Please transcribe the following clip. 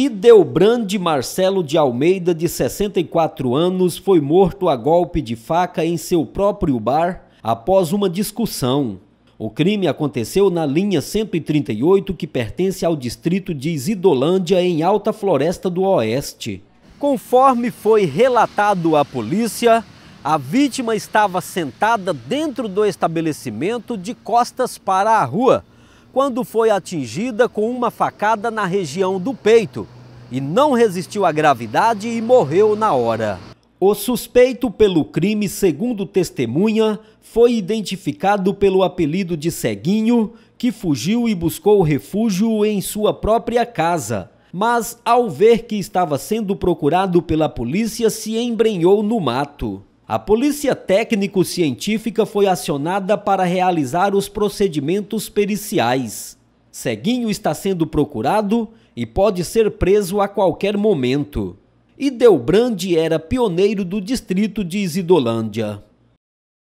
Ideobrand Marcelo de Almeida, de 64 anos, foi morto a golpe de faca em seu próprio bar após uma discussão. O crime aconteceu na linha 138, que pertence ao distrito de Isidolândia, em Alta Floresta do Oeste. Conforme foi relatado à polícia, a vítima estava sentada dentro do estabelecimento de costas para a rua quando foi atingida com uma facada na região do peito e não resistiu à gravidade e morreu na hora. O suspeito pelo crime, segundo testemunha, foi identificado pelo apelido de Ceguinho, que fugiu e buscou refúgio em sua própria casa. Mas, ao ver que estava sendo procurado pela polícia, se embrenhou no mato. A polícia técnico-científica foi acionada para realizar os procedimentos periciais. Seguinho está sendo procurado e pode ser preso a qualquer momento. E Delbrande era pioneiro do distrito de Isidolândia.